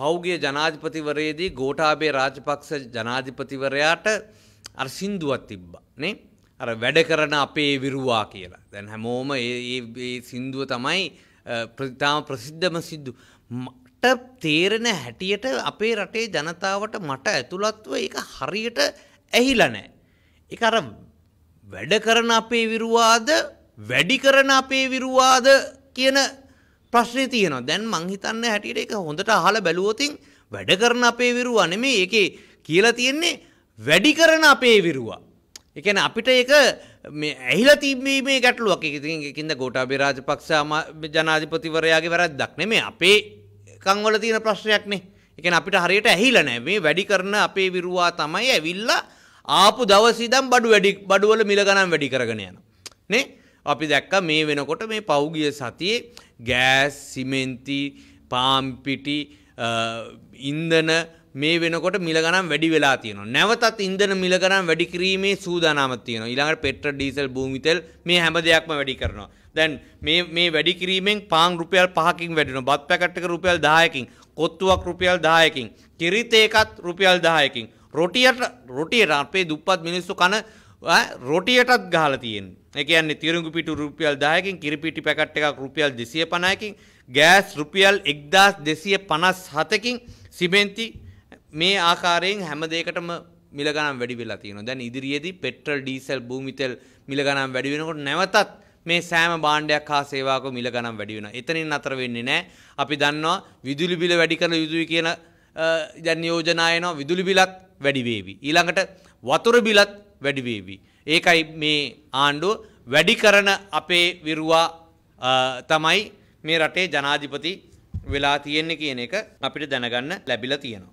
පෞගිය ජනාධිපතිවරයේදී ගෝටාබේ රාජපක්ෂ ජනාධිපතිවරයාට අර සින්දුවත් තිබ්බා නේ අර වැඩ කරන අපේ විරුවා කියලා දැන් හැමෝම ඒ සින්දුව තමයි ප්‍රතාම ප්‍රසිද්ධම සිද්දු මට තේරෙන හැටියට අපේ රටේ ජනතාවට මට ඇතුළත්ව ඒක හරියට ඇහිලා නෑ එක අර වැඩ කරන අපේ විරුවාද වැඩි කරන අපේ විරුවාද කියන ප්‍රශ්නේ තියෙනවා. දැන් මං හිතන්නේ හැටියට ඒක හොඳට අහලා බැලුවොතින් වැඩ කරන අපේ විරුවා නෙමෙයි. ඒකේ කියලා තියෙන්නේ වැඩි කරන අපේ විරුවා. ඒ කියන්නේ අපිට ඒක මේ ඇහිලා තිබීමේ ගැටලුවක්. ඉතින් ඒකින්ද ගෝඨාභය රාජපක්ෂ ජනාධිපතිවරයාගේ වැරද්දක් නෙමෙයි. අපේ කංවල තියෙන ප්‍රශ්නයක් නේ. ඒ කියන්නේ අපිට හරියට ඇහිලා නැහැ. මේ වැඩි කරන අපේ විරුවා තමයි ඇවිල්ලා ආපු දවසේ ඉඳන් බඩු වැඩි බඩුවල මිල ගණන් වැඩි කරගෙන යනවා. නේ? අපි දැක්ක මේ වෙනකොට මේ පෞගිය සතියේ ගෑස් සිමෙන්ති පාම්පිටි ඉන්දන මේ වෙනකොට මිල ගණන් වැඩි වෙලා තියෙනවා. නැවතත් ඉන්ධන මිල ගණන් වැඩි කිරීමේ සූදානමක් තියෙනවා. ඊළඟට පෙට්‍රල් ඩීසල් භූමි තෙල් මේ හැම දෙයක්ම වැඩි කරනවා. දැන් මේ මේ වැඩි කිරීමෙන් පාන් රුපියල් 5කින් වැඩිනවා. බත් පැකට් එක රුපියල් 10කින්, කොත්තුවක් රුපියල් 10කින්, කිරිත එකත් රුපියල් 10කින්. රොටියට රොටියට අපේ දුප්පත් මිනිස්සු කන රොටියටත් ගහලා තියෙන්නේ. ඒ කියන්නේ තිරිඟු පිටු රුපියල් 10කින් කිරිපිටි පැකට් එකක් රුපියල් 250කින් ගෑස් රුපියල් 1257කින් සිමෙන්ති මේ ආකාරයෙන් හැම දෙයකටම මිල ගණන් වැඩි වෙලා තියෙනවා. දැන් ඉදිරියේදී පෙට්‍රල්, ඩීසල්, භූමිතෙල් මිල ගණන් වැඩි වෙනකොට නැවතත් මේ සෑම බාණ්ඩයක් හා සේවාවක මිල ගණන් වැඩි වෙනවා. එතනින් අතර වෙන්නේ නැහැ. අපි දන්නවා විදුලි බිල වැඩි කරන යුතුයි කියන දැන් නියෝජන ආයනවා විදුලි බිලත් වැඩි වේවි. ඊළඟට වතුර බිලත් වැඩිවේවි. ඒකයි මේ ආණ්ඩුව වැඩි කරන අපේ විරුවා තමයි මේ රටේ ජනාධිපති වෙලා තියෙන්නේ කියන එක අපිට දැනගන්න ලැබිලා තියෙනවා.